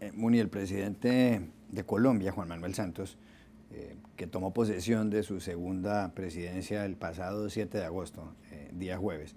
Eh, Muni, el presidente de Colombia, Juan Manuel Santos, eh, que tomó posesión de su segunda presidencia el pasado 7 de agosto, eh, día jueves,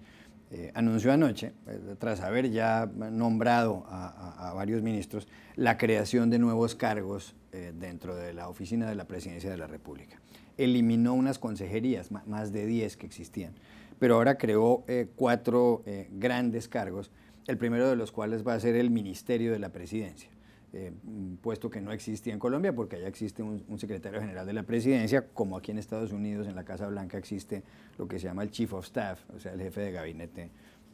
anunció anoche, tras haber ya nombrado a, varios ministros, la creación de nuevos cargos dentro de la oficina de la presidencia de la República. Eliminó unas consejerías, más de 10 que existían, pero ahora creó cuatro grandes cargos el primero de los cuales va a ser el Ministerio de la Presidencia. Eh, puesto que no existía en Colombia, porque allá existe un, secretario general de la presidencia, como aquí en Estados Unidos, en la Casa Blanca, existe lo que se llama el Chief of Staff, o sea, el jefe de gabinete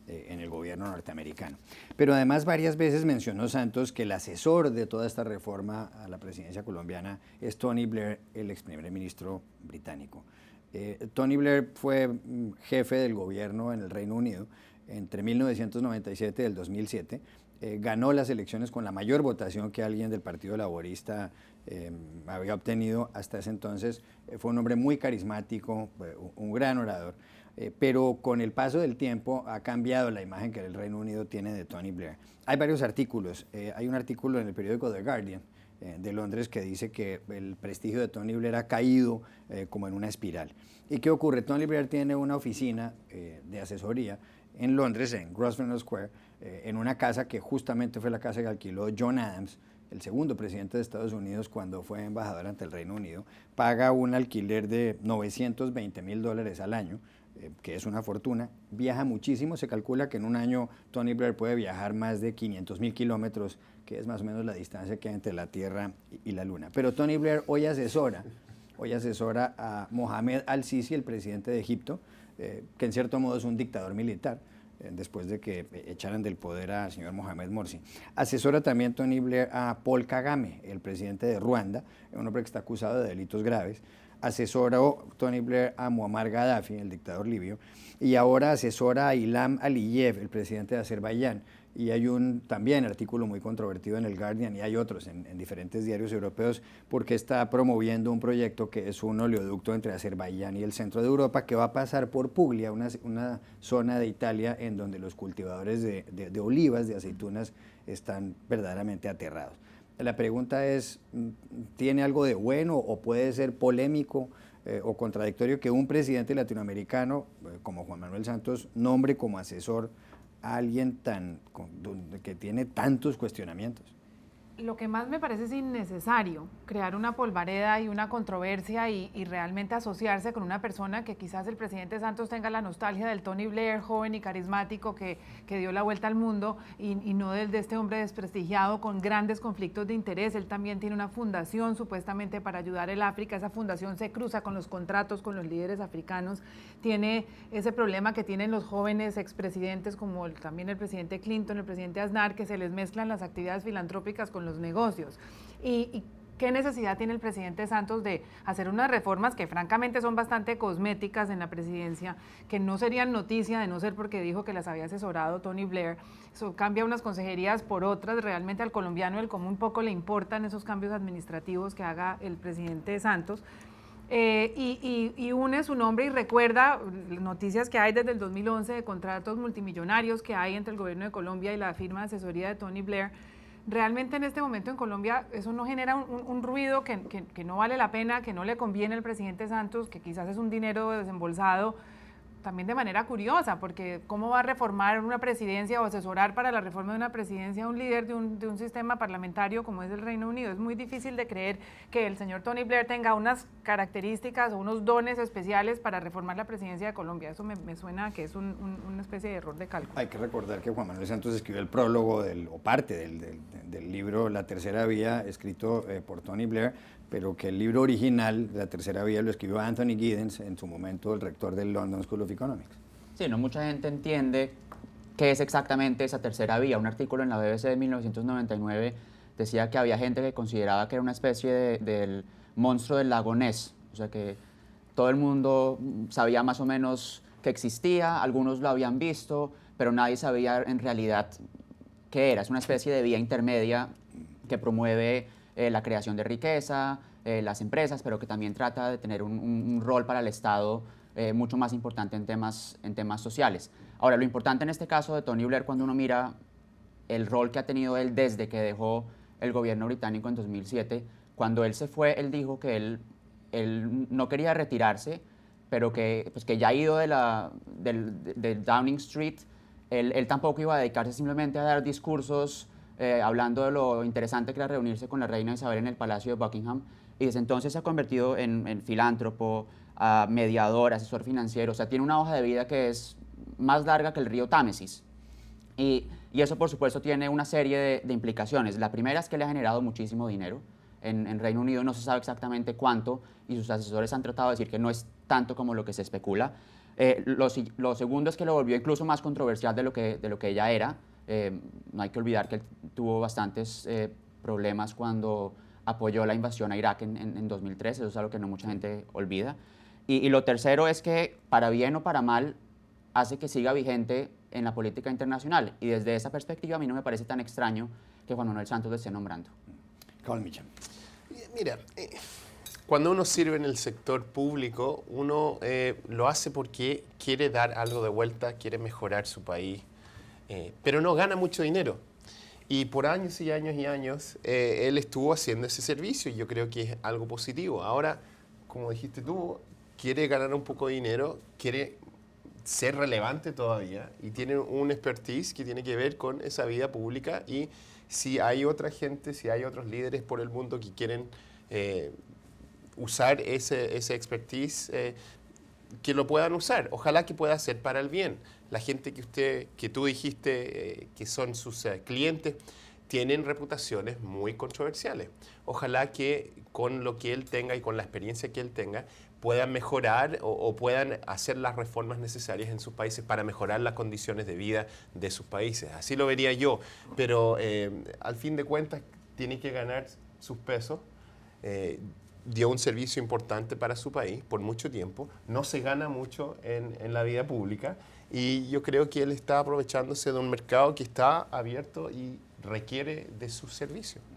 eh, en el gobierno norteamericano. Pero además varias veces mencionó Santos que el asesor de toda esta reforma a la presidencia colombiana es Tony Blair, el ex primer ministro británico. Eh, Tony Blair fue mm, jefe del gobierno en el Reino Unido, entre 1997 y el 2007, eh, ganó las elecciones con la mayor votación que alguien del Partido Laborista eh, había obtenido hasta ese entonces. Eh, fue un hombre muy carismático, un gran orador, pero con el paso del tiempo ha cambiado la imagen que el Reino Unido tiene de Tony Blair. Hay varios artículos. hay un artículo en el periódico The Guardian de Londres que dice que el prestigio de Tony Blair ha caído como en una espiral. ¿Y qué ocurre? Tony Blair tiene una oficina de asesoría en Londres, en Grosvenor Square, eh, en una casa que justamente fue la casa que alquiló John Adams, el segundo presidente de Estados Unidos cuando fue embajador ante el Reino Unido, paga un alquiler de 920 mil dólares al año, eh, que es una fortuna, viaja muchísimo, se calcula que en un año Tony Blair puede viajar más de 500 mil kilómetros, que es más o menos la distancia que hay entre la Tierra y, y la Luna. Pero Tony Blair hoy asesora, hoy asesora a Mohamed al-Sisi, el presidente de Egipto, eh, que en cierto modo es un dictador militar, eh, después de que echaran del poder al señor Mohamed Morsi. Asesora también Tony Blair a Paul Kagame, el presidente de Ruanda, un hombre que está acusado de delitos graves Asesora Tony Blair a Muammar Gaddafi, el dictador libio, y ahora asesora a Ilham Aliyev, el presidente de Azerbaiyán, y hay un también artículo muy controvertido en el Guardian y hay otros en, diferentes diarios europeos porque está promoviendo un proyecto que es un oleoducto entre Azerbaiyán y el centro de Europa que va a pasar por Puglia, una, zona de Italia en donde los cultivadores de, olivas, de aceitunas, están verdaderamente aterrados. La pregunta es, ¿tiene algo de bueno o puede ser polémico? Eh, o contradictorio que un presidente latinoamericano eh, como Juan Manuel Santos nombre como asesor alguien tan, que tiene tantos cuestionamientos lo que más me parece es innecesario, crear una polvareda y una controversia y, realmente asociarse con una persona que quizás el presidente Santos tenga la nostalgia del Tony Blair, joven y carismático que, que dio la vuelta al mundo y, no del de este hombre desprestigiado con grandes conflictos de interés. Él también tiene una fundación supuestamente para ayudar el África. Esa fundación se cruza con los contratos con los líderes africanos. Tiene ese problema que tienen los jóvenes expresidentes como también el presidente Clinton, el presidente Aznar, que se les mezclan las actividades filantrópicas con los negocios. Y, qué necesidad tiene el presidente Santos de hacer unas reformas que francamente son bastante cosméticas en la presidencia, que no serían noticia de no ser porque dijo que las había asesorado Tony Blair. eso cambia unas consejerías por otras. Realmente al colombiano el común poco le importan esos cambios administrativos que haga el presidente Santos. Eh, y, y, une su nombre y recuerda noticias que hay desde el 2011 de contratos multimillonarios que hay entre el gobierno de Colombia y la firma de asesoría de Tony Blair realmente en este momento en Colombia eso no genera un, ruido que, que no vale la pena, que no le conviene al presidente Santos, que quizás es un dinero desembolsado también de manera curiosa, porque ¿cómo va a reformar una presidencia o asesorar para la reforma de una presidencia un líder de un, sistema parlamentario como es el Reino Unido? Es muy difícil de creer que el señor Tony Blair tenga unas características o unos dones especiales para reformar la presidencia de Colombia. Eso me, suena que es una especie de error de cálculo. Hay que recordar que Juan Manuel Santos escribió el prólogo o parte del, libro La Tercera Vía, escrito eh, por Tony Blair, pero que el libro original, La Tercera Vía, lo escribió Anthony Giddens, en su momento el rector del London School of Economics. Sí, no mucha gente entiende qué es exactamente esa tercera vía. Un artículo en la BBC de 1999 decía que había gente que consideraba que era una especie del monstruo del lagonés, o sea que todo el mundo sabía más o menos que existía, algunos lo habían visto, pero nadie sabía en realidad qué era. Es una especie de vía intermedia que promueve eh, la creación de riqueza, eh, las empresas, pero que también trata de tener un, rol para el Estado eh, mucho más importante en temas, en temas sociales. Ahora, lo importante en este caso de Tony Blair, cuando uno mira el rol que ha tenido él desde que dejó el gobierno británico en 2007, cuando él se fue, él dijo que él, él no quería retirarse, pero que, pues que ya ha ido de, la, Downing Street, él, él, tampoco iba a dedicarse simplemente a dar discursos eh, hablando de lo interesante que era reunirse con la reina Isabel en el Palacio de Buckingham. Y desde entonces se ha convertido en, filántropo, ah, mediador, asesor financiero. O sea, tiene una hoja de vida que es más larga que el río Támesis. Y, eso, por supuesto, tiene una serie de, implicaciones. La primera es que le ha generado muchísimo dinero. En, Reino Unido no se sabe exactamente cuánto y sus asesores han tratado de decir que no es tanto como lo que se especula. Eh, lo, segundo es que lo volvió incluso más controversial de lo que, de lo que ella era. Eh, no hay que olvidar que tuvo bastantes eh, problemas cuando apoyó la invasión a Irak en, en, 2003, eso es algo que no mucha gente olvida. Y, lo tercero es que, para bien o para mal, hace que siga vigente en la política internacional. Y desde esa perspectiva a mí no me parece tan extraño que Juan Manuel Santos lo esté nombrando. Carl Mira, eh, cuando uno sirve en el sector público, uno lo hace porque quiere dar algo de vuelta, quiere mejorar su país, eh, pero no gana mucho dinero. Y por años y años y años eh, él estuvo haciendo ese servicio y yo creo que es algo positivo. Ahora, como dijiste tú, quiere ganar un poco de dinero, quiere ser relevante todavía y tiene un expertise que tiene que ver con esa vida pública y si hay otra gente, si hay otros líderes por el mundo que quieren eh, usar ese, ese expertise, que lo puedan usar. Ojalá que pueda ser para el bien. La gente que usted, que tú dijiste eh, que son sus eh, clientes, tienen reputaciones muy controversiales. Ojalá que con lo que él tenga y con la experiencia que él tenga puedan mejorar o, puedan hacer las reformas necesarias en sus países para mejorar las condiciones de vida de sus países. Así lo vería yo, pero eh, al fin de cuentas tiene que ganar sus pesos dio un servicio importante para su país por mucho tiempo, no se gana mucho en, en, la vida pública y yo creo que él está aprovechándose de un mercado que está abierto y requiere de su servicio.